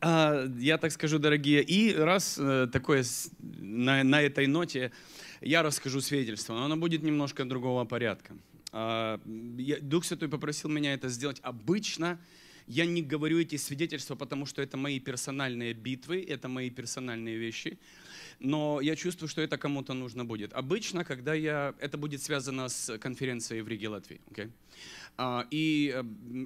А, я так скажу, дорогие. И раз э, такое на, на этой ноте, я расскажу свидетельство, но оно будет немножко другого порядка. А, Дух Святой попросил меня это сделать. Обычно я не говорю эти свидетельства, потому что это мои персональные битвы, это мои персональные вещи, но я чувствую, что это кому-то нужно будет. Обычно, когда я... Это будет связано с конференцией в Риге Латвии. Okay? А, и э,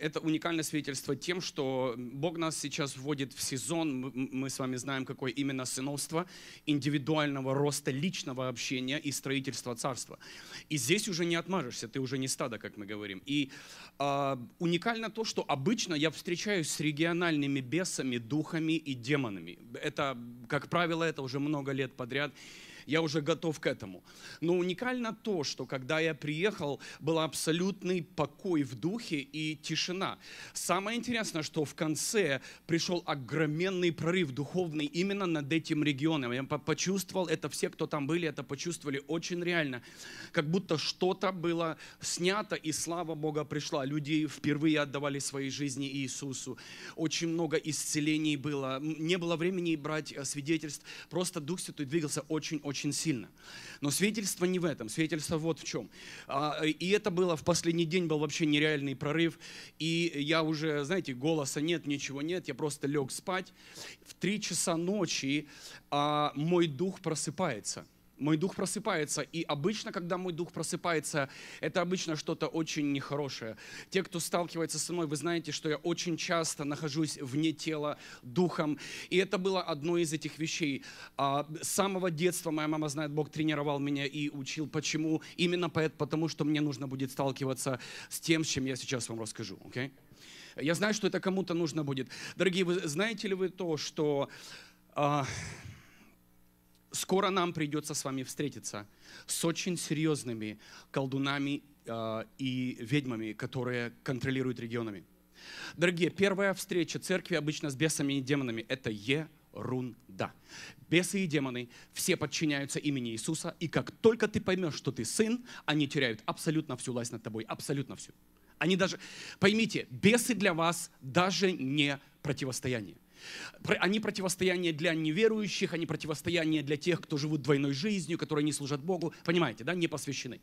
это уникальное свидетельство тем, что Бог нас сейчас вводит в сезон, мы с вами знаем, какое именно сыновство, индивидуального роста личного общения и строительства царства. И здесь уже не отмажешься, ты уже не стадо, как мы говорим. И а, уникально то, что обычно я встречаюсь с региональными бесами, духами и демонами. Это, как правило, это уже много лет подряд я уже готов к этому. Но уникально то, что когда я приехал, был абсолютный покой в духе и тишина. Самое интересное, что в конце пришел огроменный прорыв духовный именно над этим регионом. Я почувствовал это, все, кто там были, это почувствовали очень реально. Как будто что-то было снято, и слава Бога пришла. Люди впервые отдавали свои жизни Иисусу. Очень много исцелений было. Не было времени брать э, свидетельств. Просто Дух Святой двигался очень-очень очень сильно. Но свидетельство не в этом, свидетельство вот в чем. А, и это было, в последний день был вообще нереальный прорыв, и я уже, знаете, голоса нет, ничего нет, я просто лег спать. В три часа ночи а, мой дух просыпается – мой дух просыпается. И обычно, когда мой дух просыпается, это обычно что-то очень нехорошее. Те, кто сталкивается со мной, вы знаете, что я очень часто нахожусь вне тела, духом. И это было одно из этих вещей. А, с самого детства моя мама знает, Бог тренировал меня и учил. Почему? Именно потому, что мне нужно будет сталкиваться с тем, с чем я сейчас вам расскажу. Okay? Я знаю, что это кому-то нужно будет. Дорогие, вы знаете ли вы то, что... Uh, скоро нам придется с вами встретиться с очень серьезными колдунами э, и ведьмами, которые контролируют регионами. Дорогие, первая встреча церкви обычно с бесами и демонами – это ерунда. Бесы и демоны все подчиняются имени Иисуса, и как только ты поймешь, что ты сын, они теряют абсолютно всю власть над тобой, абсолютно всю. Они даже, поймите, бесы для вас даже не противостояние. Они противостояние для неверующих, они противостояние для тех, кто живут двойной жизнью, которые не служат Богу, понимаете, да, не посвящены.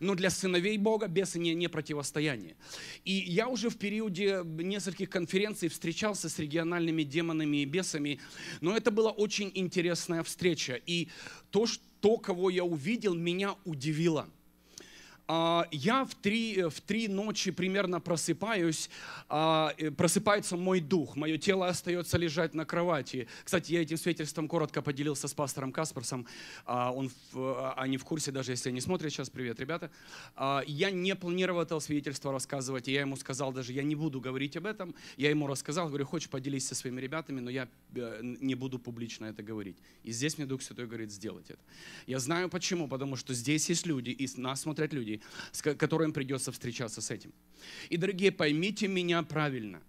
Но для сыновей Бога бесы не, не противостояние. И я уже в периоде нескольких конференций встречался с региональными демонами и бесами, но это была очень интересная встреча. И то, что, кого я увидел, меня удивило – а, я в три, в три ночи примерно просыпаюсь, а, э, просыпается мой дух, мое тело остается лежать на кровати. Кстати, я этим свидетельством коротко поделился с пастором Каспарсом, а, он, они в курсе, даже если они смотрят сейчас, привет, ребята. Я не планировал это свидетельство рассказывать, и я ему сказал даже, я не буду говорить об этом, я ему рассказал, говорю, хочешь поделись со своими ребятами, но я э, не буду публично это говорить. И здесь мне Дух Святой говорит, сделать это. Я знаю почему, потому что здесь есть люди, и нас смотрят люди, люди, с которым придется встречаться с этим. И, дорогие, поймите меня правильно.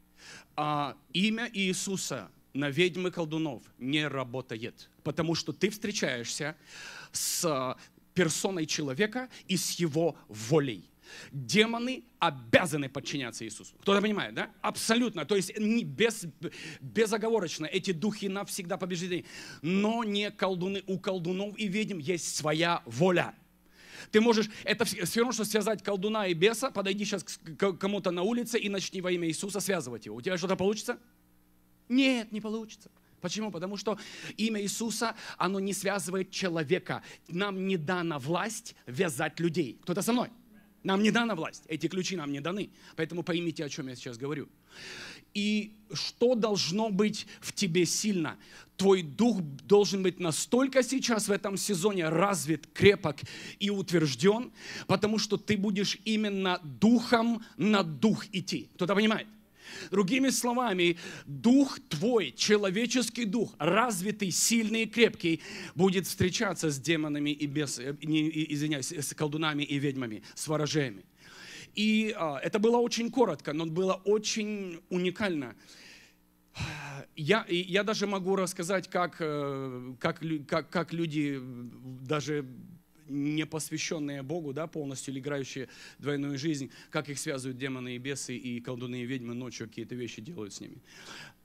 А, имя Иисуса на ведьмы колдунов не работает, потому что ты встречаешься с а, персоной человека и с его волей. Демоны обязаны подчиняться Иисусу. Кто-то понимает, да? Абсолютно. То есть не без, безоговорочно эти духи навсегда побеждены. Но не колдуны. У колдунов и ведьм есть своя воля. Ты можешь, это все равно, что связать колдуна и беса, подойди сейчас к кому-то на улице и начни во имя Иисуса связывать его. У тебя что-то получится? Нет, не получится. Почему? Потому что имя Иисуса, оно не связывает человека. Нам не дана власть вязать людей. Кто-то со мной? Нам не дана власть. Эти ключи нам не даны. Поэтому поймите, о чем я сейчас говорю и что должно быть в тебе сильно. Твой дух должен быть настолько сейчас в этом сезоне развит, крепок и утвержден, потому что ты будешь именно духом на дух идти. Кто-то понимает? Другими словами, дух твой, человеческий дух, развитый, сильный и крепкий, будет встречаться с демонами и без, извиняюсь, с колдунами и ведьмами, с ворожеями. И а, это было очень коротко, но было очень уникально. Я, я даже могу рассказать, как, э, как, как, как люди даже не посвященные Богу, да, полностью или играющие двойную жизнь, как их связывают демоны и бесы, и колдуны и ведьмы ночью какие-то вещи делают с ними.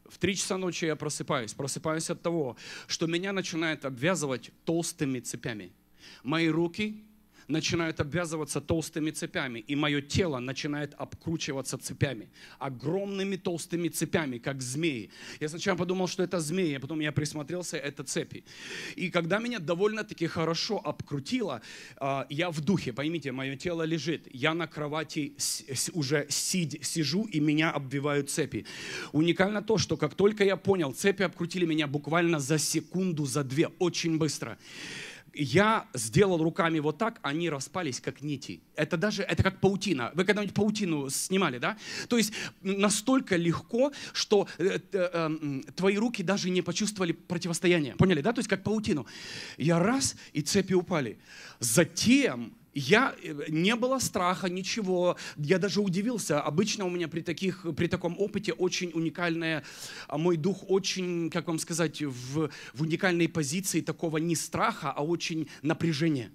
В три часа ночи я просыпаюсь. Просыпаюсь от того, что меня начинает обвязывать толстыми цепями. Мои руки, начинают обвязываться толстыми цепями, и мое тело начинает обкручиваться цепями, огромными толстыми цепями, как змеи. Я сначала подумал, что это змеи, а потом я присмотрелся, это цепи. И когда меня довольно-таки хорошо обкрутило, а, я в духе, поймите, мое тело лежит, я на кровати уже сидь, сижу, и меня обвивают цепи. Уникально то, что как только я понял, цепи обкрутили меня буквально за секунду, за две, очень быстро я сделал руками вот так, они распались как нити. Это даже, это как паутина. Вы когда-нибудь паутину снимали, да? То есть настолько легко, что э, э, эм, твои руки даже не почувствовали противостояние. Поняли, да? То есть как паутину. Я раз, и цепи упали. Затем я, э, не было страха, ничего. Я даже удивился. Обычно у меня при, таких, при таком опыте очень уникальная, мой дух очень, как вам сказать, в, в уникальной позиции такого не страха, а очень напряжения.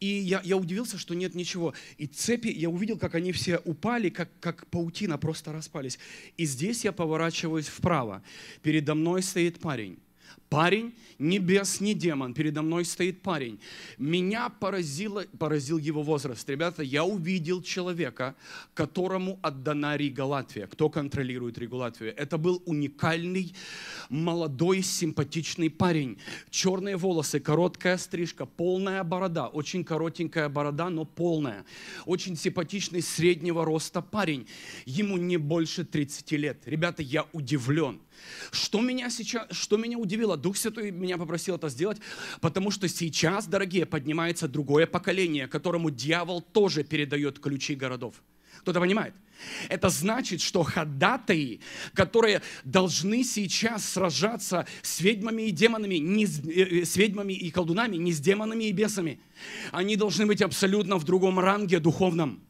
И я, я удивился, что нет ничего. И цепи, я увидел, как они все упали, как, как паутина, просто распались. И здесь я поворачиваюсь вправо. Передо мной стоит парень парень, ни бес, ни демон. Передо мной стоит парень. Меня поразило, поразил его возраст. Ребята, я увидел человека, которому отдана Рига Латвия. Кто контролирует Ригу Латвию? Это был уникальный, молодой, симпатичный парень. Черные волосы, короткая стрижка, полная борода. Очень коротенькая борода, но полная. Очень симпатичный, среднего роста парень. Ему не больше 30 лет. Ребята, я удивлен. Что меня сейчас, что меня удивило, Дух Святой меня попросил это сделать, потому что сейчас, дорогие, поднимается другое поколение, которому дьявол тоже передает ключи городов. Кто-то понимает? Это значит, что ходатаи, которые должны сейчас сражаться с ведьмами и демонами, не с, э, э с ведьмами и колдунами, не с демонами и бесами, они должны быть абсолютно в другом ранге духовном.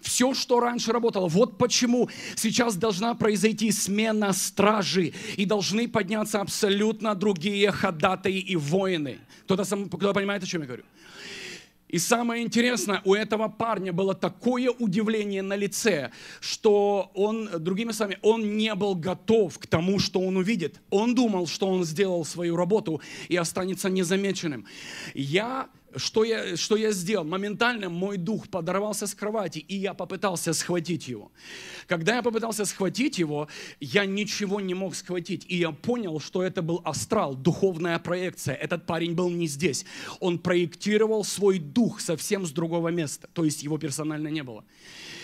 Все, что раньше работало. Вот почему сейчас должна произойти смена стражи. И должны подняться абсолютно другие ходатые и воины. Кто-то сам, кто понимает, о чем я говорю? И самое интересное, у этого парня было такое удивление на лице, что он, другими словами, он не был готов к тому, что он увидит. Он думал, что он сделал свою работу и останется незамеченным. Я что я, что я сделал? Моментально мой дух подорвался с кровати, и я попытался схватить его. Когда я попытался схватить его, я ничего не мог схватить, и я понял, что это был астрал, духовная проекция. Этот парень был не здесь. Он проектировал свой дух совсем с другого места, то есть его персонально не было.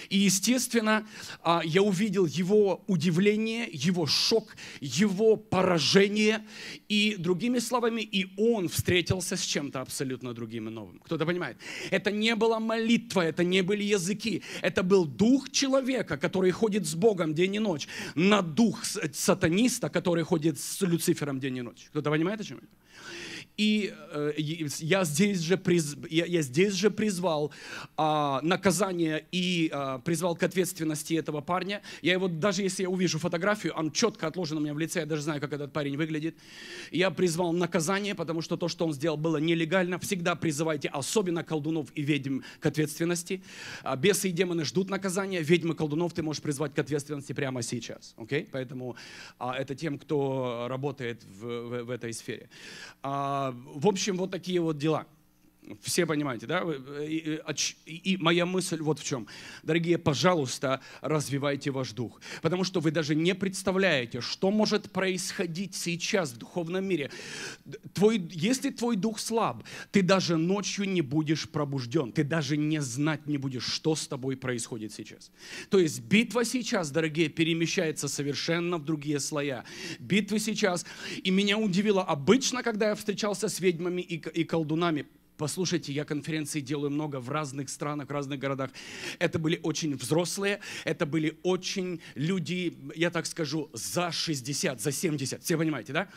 И, естественно, а, я увидел его удивление, его шок, его поражение. И, другими словами, и он встретился с чем-то абсолютно другим и новым. Кто-то понимает? Это не была молитва, это не были языки. Это был дух человека, который ходит с Богом день и ночь, на дух сатаниста, который ходит с Люцифером день и ночь. Кто-то понимает, о чем я? И э, я, здесь же приз, я, я здесь же призвал э, наказание и э, призвал к ответственности этого парня. Я его, даже если я увижу фотографию, он четко отложен у меня в лице, я даже знаю, как этот парень выглядит. Я призвал наказание, потому что то, что он сделал, было нелегально. Всегда призывайте, особенно колдунов и ведьм, к ответственности. А, бесы и демоны ждут наказания, ведьмы, и колдунов ты можешь призвать к ответственности прямо сейчас. Okay? Поэтому э, это тем, кто работает в, в, в этой сфере. Э, а, в общем, вот такие вот дела. Все понимаете, да? Э, и, э, и, и моя мысль вот в чем. Дорогие, пожалуйста, развивайте ваш дух. Потому что вы даже не представляете, что может происходить сейчас в духовном мире. Твой, если твой дух слаб, ты даже ночью не будешь пробужден. Ты даже не знать не будешь, что с тобой происходит сейчас. То есть битва сейчас, дорогие, перемещается совершенно в другие слоя. Битвы сейчас. И меня удивило, обычно, когда я встречался с ведьмами и, и колдунами, Послушайте, я конференции делаю много в разных странах, в разных городах. Это были очень взрослые, это были очень люди, я так скажу, за 60, за 70, все понимаете, да?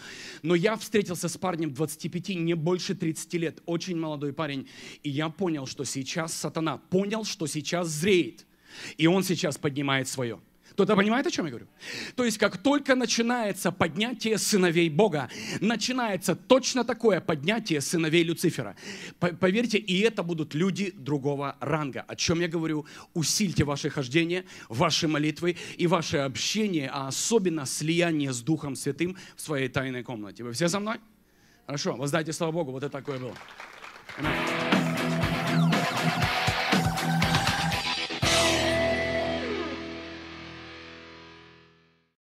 Но я встретился с парнем 25, не больше 30 лет, очень молодой парень, и я понял, что сейчас сатана понял, что сейчас зреет, и он сейчас поднимает свое – кто-то понимает, о чем я говорю? То есть, как только начинается поднятие сыновей Бога, начинается точно такое поднятие сыновей Люцифера. Поверьте, и это будут люди другого ранга. О чем я говорю? Усильте ваше хождение, ваши молитвы и ваше общение, а особенно слияние с Духом Святым в своей тайной комнате. Вы все со мной? Хорошо, воздайте слава Богу, вот это такое было. Amen.